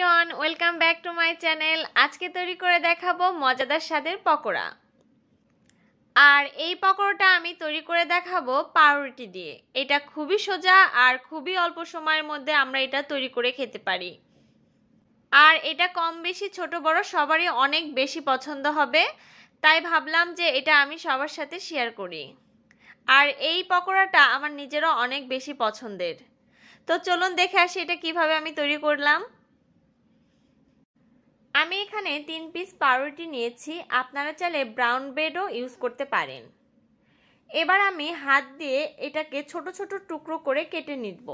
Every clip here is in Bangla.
everyone welcome back to my channel আজকে তৈরি করে দেখাবো মজাদার স্বাদের পকোড়া আর এই পকোড়াটা আমি তৈরি করে দেখাবো পাউরুটি দিয়ে এটা খুবই সোজা আর খুবই অল্প সময়ের মধ্যে আমরা এটা তৈরি করে খেতে পারি আর এটা কম বেশি ছোট বড় সবারই অনেক বেশি পছন্দ হবে তাই ভাবলাম যে এটা আমি সবার সাথে শেয়ার করি আর এই পকোড়াটা আমার নিজেরও অনেক বেশি পছন্দের তো চলুন দেখে আসি এটা কিভাবে আমি তৈরি করলাম আমি এখানে তিন পিস পাউরুটি নিয়েছি আপনারা চাইলে ব্রাউন ব্রেডও ইউজ করতে পারেন এবার আমি হাত দিয়ে এটাকে ছোট ছোট টুকরো করে কেটে নিব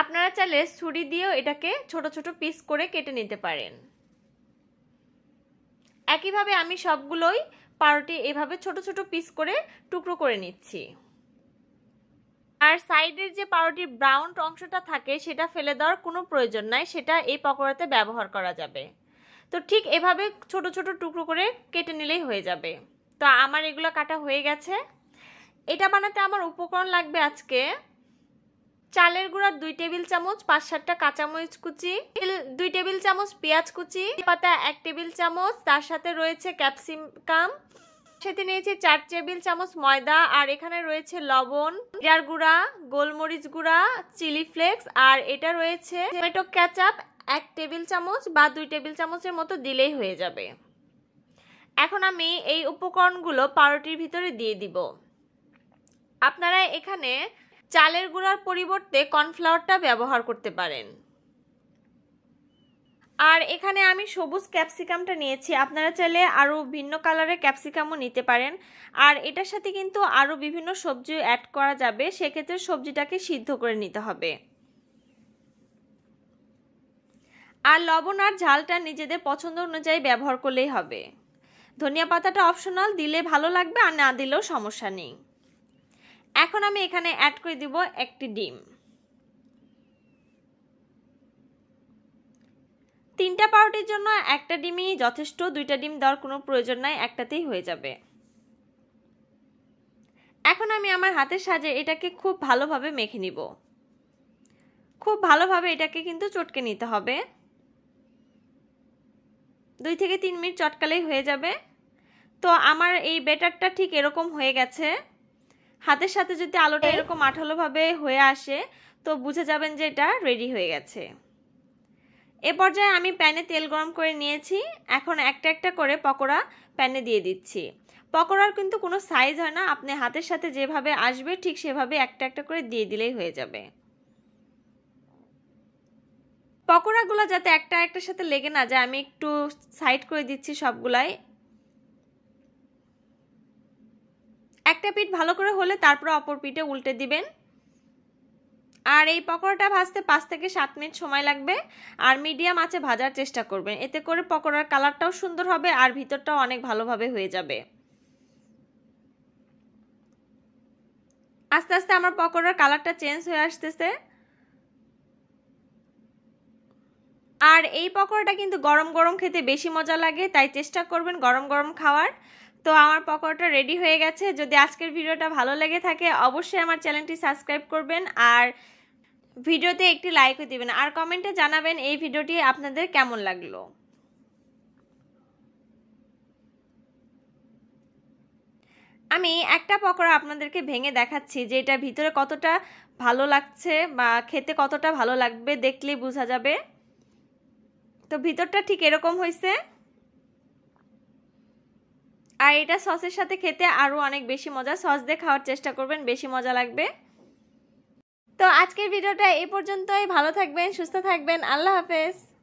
আপনারা চাইলে ছুরি দিয়েও এটাকে ছোট ছোট পিস করে কেটে নিতে পারেন একইভাবে আমি সবগুলোই পাউরুটি এভাবে ছোট ছোট পিস করে টুকরো করে নিচ্ছি আর সাইডের যে পাউরুটির ব্রাউন অংশটা থাকে সেটা ফেলে দেওয়ার কোনো প্রয়োজন নাই সেটা এই পকোড়াতে ব্যবহার করা যাবে তো ঠিক এভাবে ছোট ছোট টুকরো করে কেটে নিলেই হয়ে যাবে তো আমার এগুলো কাটা হয়ে গেছে এটা বানাতে আমার উপকরণ লাগবে আজকে চালের গুঁড়া দুই টেবিল চামচ পাঁচ সাতটা কাঁচামরিচ কুচি দুই টেবিল চামচ পেঁয়াজ কুচি পাতা এক টেবিল চামচ তার সাথে রয়েছে ক্যাপসিকাম সাথে নিয়েছি চার টেবিল চামচ ময়দা আর এখানে রয়েছে লবণ জিরার গুঁড়া গোলমরিচ গুঁড়া চিলি ফ্লেক্স আর এটা রয়েছে টমেটো ক্যাচাপ এক টেবিল চামচ বা দুই টেবিল চামচের মতো দিলেই হয়ে যাবে এখন আমি এই উপকরণগুলো পাউরুটির ভিতরে দিয়ে দিব আপনারা এখানে চালের গুঁড়ার পরিবর্তে কর্নফ্লাওয়ারটা ব্যবহার করতে পারেন আর এখানে আমি সবুজ ক্যাপসিকামটা নিয়েছি আপনারা চাইলে আরও ভিন্ন কালারের ক্যাপসিকামও নিতে পারেন আর এটার সাথে কিন্তু আরও বিভিন্ন সবজি অ্যাড করা যাবে সেক্ষেত্রে সবজিটাকে সিদ্ধ করে নিতে হবে আর লবণ আর ঝালটা নিজেদের পছন্দ অনুযায়ী ব্যবহার করলেই হবে ধনিয়া পাতাটা অপশনাল দিলে ভালো লাগবে আর না দিলেও সমস্যা নেই এখন আমি এখানে অ্যাড করে দিব একটি ডিম তিনটা পাউটির জন্য একটা ডিমই যথেষ্ট দুইটা ডিম দেওয়ার কোনো প্রয়োজন নাই একটাতেই হয়ে যাবে এখন আমি আমার হাতের সাজে এটাকে খুব ভালোভাবে মেখে নিব খুব ভালোভাবে এটাকে কিন্তু চটকে নিতে হবে দুই থেকে তিন মিনিট চটকালেই হয়ে যাবে তো আমার এই বেটারটা ঠিক এরকম হয়ে গেছে হাতের সাথে যদি আলোটা এরকম আঠালোভাবে হয়ে আসে তো বুঝে যাবেন যে এটা রেডি হয়ে গেছে এ পর্যায়ে আমি প্যানে তেল গরম করে নিয়েছি এখন একটা একটা করে পকোড়া প্যানে দিয়ে দিচ্ছি পকোড়ার কিন্তু কোনো সাইজ হয় না আপনি হাতের সাথে যেভাবে আসবে ঠিক সেভাবে একটা একটা করে দিয়ে দিলেই হয়ে যাবে পকোড়াগুলো যাতে একটা একটার সাথে লেগে না যায় আমি একটু সাইড করে দিচ্ছি সবগুলাই একটা পিঠ ভালো করে হলে তারপর অপর পিঠে উল্টে দিবেন আর এই পকোড়াটা ভাজতে পাঁচ থেকে সাত মিনিট সময় লাগবে আর মিডিয়াম আছে ভাজার চেষ্টা করবেন এতে করে পকোড়ার কালারটাও সুন্দর হবে আর ভিতরটাও অনেক ভালোভাবে হয়ে যাবে আস্তে আস্তে আমার পকোড়ার কালারটা চেঞ্জ হয়ে আসতেছে আর এই পকোড়াটা কিন্তু গরম গরম খেতে বেশি মজা লাগে তাই চেষ্টা করবেন গরম গরম খাওয়ার তো আমার পকোড়াটা রেডি হয়ে গেছে যদি আজকের ভিডিওটা ভালো লেগে থাকে অবশ্যই আমার চ্যানেলটি সাবস্ক্রাইব করবেন আর ভিডিওতে একটি লাইকও দিবেন আর কমেন্টে জানাবেন এই ভিডিওটি আপনাদের কেমন লাগলো আমি একটা পকোড়া আপনাদেরকে ভেঙে দেখাচ্ছি যে এটা ভিতরে কতটা ভালো লাগছে বা খেতে কতটা ভালো লাগবে দেখলে বোঝা যাবে তো ভিতরটা ঠিক এরকম হয়েছে আর এটা সসের সাথে খেতে আরও অনেক বেশি মজা সস দিয়ে খাওয়ার চেষ্টা করবেন বেশি মজা লাগবে তো আজকের ভিডিওটা এ পর্যন্তই ভালো থাকবেন সুস্থ থাকবেন আল্লাহ হাফেজ